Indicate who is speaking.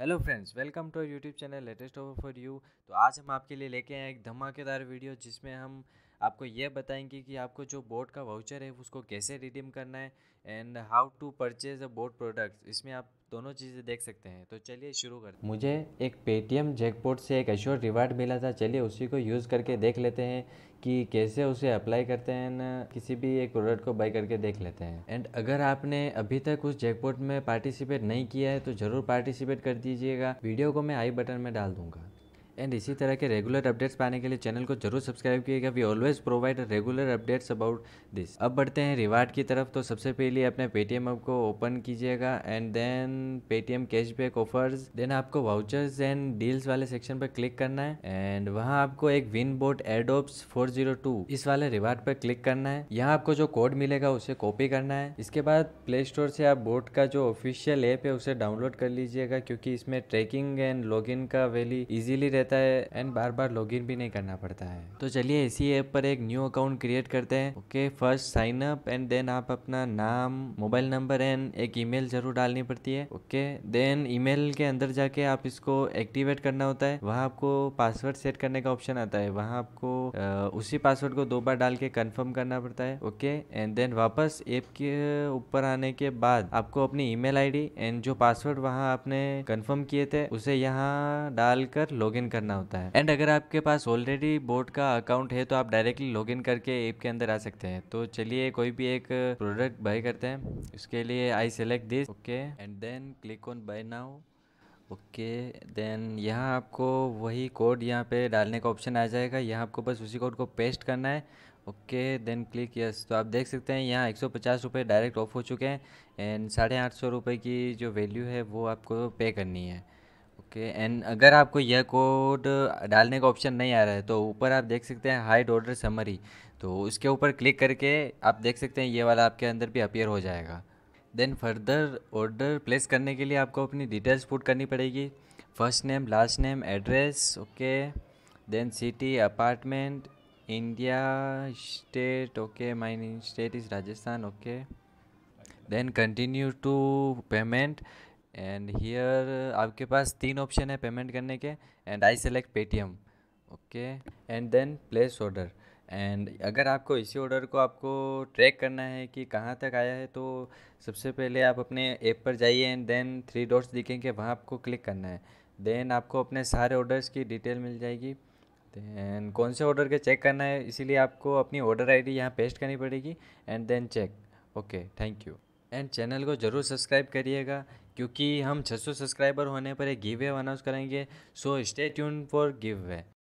Speaker 1: hello friends welcome to YouTube channel latest offer for you तो आज हम आपके लिए लेके आए एक धमाकेदार वीडियो जिसमें हम आपको ये बताएंगे कि आपको जो बोट का वाउचर है उसको कैसे रिडीम करना है and how to purchase a boAt products इसमें आप दोनों चीज़ें देख सकते हैं तो चलिए शुरू करते हैं मुझे एक पेटीएम जैकपॉट से एक एश्योर रिवार्ड मिला था चलिए उसी को यूज़ करके देख लेते हैं कि कैसे उसे अप्लाई करते हैं ना किसी भी एक प्रोडक्ट को बाई करके देख लेते हैं एंड अगर आपने अभी तक उस जैकपॉट में पार्टिसिपेट नहीं किया है तो ज़रूर पार्टिसिपेट कर दीजिएगा वीडियो को मैं आई बटन में डाल दूँगा एंड इसी तरह के रेगुलर अपडेट्स पाने के लिए चैनल को जरूर सब्सक्राइब कीजिएगा we always provide regular updates about this अब बढ़ते हैं रिवार्ड की तरफ तो सबसे पहले अपने पेटीएम ऐप को ओपन कीजिएगा and then Paytm cashback offers then आपको वाउचर्स एंड डील्स वाले सेक्शन पर क्लिक करना है एंड वहाँ आपको एक विन बोट एडोप्स फोर इस वाले रिवार्ड पर क्लिक करना है यहाँ आपको जो कोड मिलेगा उसे कॉपी करना है इसके बाद प्ले स्टोर से आप बोट का जो ऑफिशियल ऐप है उसे डाउनलोड कर लीजिएगा क्योंकि इसमें ट्रैकिंग एंड लॉगिन का वैली इजीली रहता रहता है एंड बार बार लॉगिन भी नहीं करना पड़ता है तो चलिए इसी ऐप पर एक न्यू अकाउंट क्रिएट करते हैं okay first sign up and then आप अपना नाम मोबाइल नंबर एंड एक ईमेल जरूर डालनी पड़ती है ओके देन ईमेल के अंदर जाके आप इसको एक्टिवेट करना होता है वहाँ आपको पासवर्ड सेट करने का ऑप्शन आता है वहाँ आपको आ, उसी पासवर्ड को दो बार डाल के कन्फर्म करना पड़ता है ओके एंड देन वापस ऐप के ऊपर आने के बाद आपको अपनी ईमेल आईडी एंड जो पासवर्ड वहां आपने कंफर्म किए थे उसे यहां डालकर लॉगिन कर करना होता है एंड अगर आपके पास ऑलरेडी बोट का अकाउंट है तो आप डायरेक्टली लॉग इन करके ऐप के अंदर आ सकते हैं तो चलिए कोई भी एक प्रोडक्ट बाई करते हैं उसके लिए I select this okay and then click on buy now okay then यहाँ आपको वही कोड यहाँ पे डालने का ऑप्शन आ जाएगा यहाँ आपको बस उसी कोड को पेस्ट करना है ओके देन क्लिक यस तो आप देख सकते हैं यहाँ एक सौ पचास रुपये डायरेक्ट ऑफ हो चुके हैं एंड साढ़े आठ सौ रुपये की जो वैल्यू है वो आपको पे करनी है ओके एंड अगर आपको यह कोड डालने का ऑप्शन नहीं आ रहा है तो ऊपर आप देख सकते हैं हाइड ऑर्डर समरी तो उसके ऊपर क्लिक करके आप देख सकते हैं ये वाला आपके अंदर भी अपेयर हो जाएगा देन फर्दर ऑर्डर प्लेस करने के लिए आपको अपनी डिटेल्स पुट करनी पड़ेगी first name last name address okay then city apartment India state okay my state is Rajasthan okay then continue to payment and here uh, आपके पास तीन ऑप्शन है पेमेंट करने के and I select Paytm okay and then place order and अगर आपको इसी order को आपको ट्रैक करना है कि कहाँ तक आया है तो सबसे पहले आप अपने ऐप पर जाइए एंड देन थ्री डॉट्स दिखेंगे वहाँ आपको क्लिक करना है देन आपको अपने सारे ऑर्डर्स की डिटेल मिल जाएगी देन कौन से ऑर्डर के चेक करना है इसीलिए आपको अपनी ऑर्डर आईडी यहाँ पेस्ट करनी पड़ेगी and then check okay thank you and channel को ज़रूर सब्सक्राइब करिएगा क्योंकि हम छः सौ सब्सक्राइबर होने पर एक गिव वे अनाउंस करेंगे so stay tune for give way